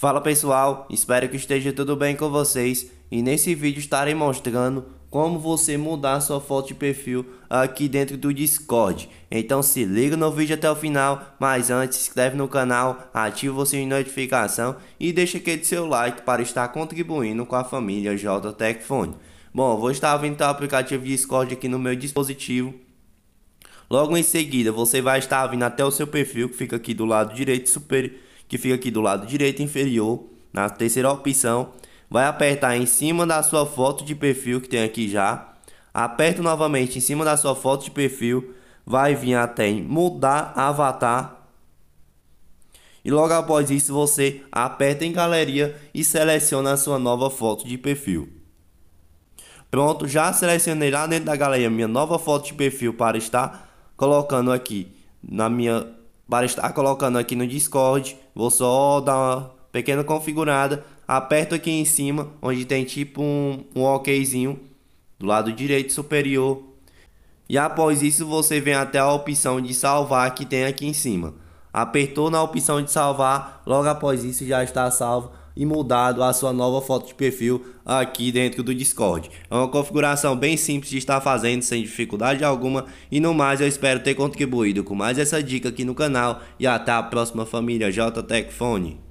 Fala pessoal, espero que esteja tudo bem com vocês e nesse vídeo estarei mostrando como você mudar sua foto de perfil aqui dentro do Discord. Então se liga no vídeo até o final, mas antes se inscreve no canal, ativa o sininho de notificação e deixa aquele seu like para estar contribuindo com a família JTech Bom, vou estar abrindo o aplicativo Discord aqui no meu dispositivo. Logo em seguida, você vai estar vindo até o seu perfil que fica aqui do lado direito superior que fica aqui do lado direito inferior, na terceira opção, vai apertar em cima da sua foto de perfil que tem aqui já, aperta novamente em cima da sua foto de perfil, vai vir até em mudar avatar e logo após isso você aperta em galeria e seleciona a sua nova foto de perfil. Pronto, já selecionei lá dentro da galeria minha nova foto de perfil para estar colocando aqui na minha para estar colocando aqui no Discord. Vou só dar uma pequena configurada. Aperto aqui em cima, onde tem tipo um, um okzinho do lado direito superior. E após isso você vem até a opção de salvar que tem aqui em cima. Apertou na opção de salvar, logo após isso já está salvo e mudado a sua nova foto de perfil aqui dentro do Discord. É uma configuração bem simples de estar fazendo sem dificuldade alguma e no mais eu espero ter contribuído com mais essa dica aqui no canal e até a próxima família JTech Phone.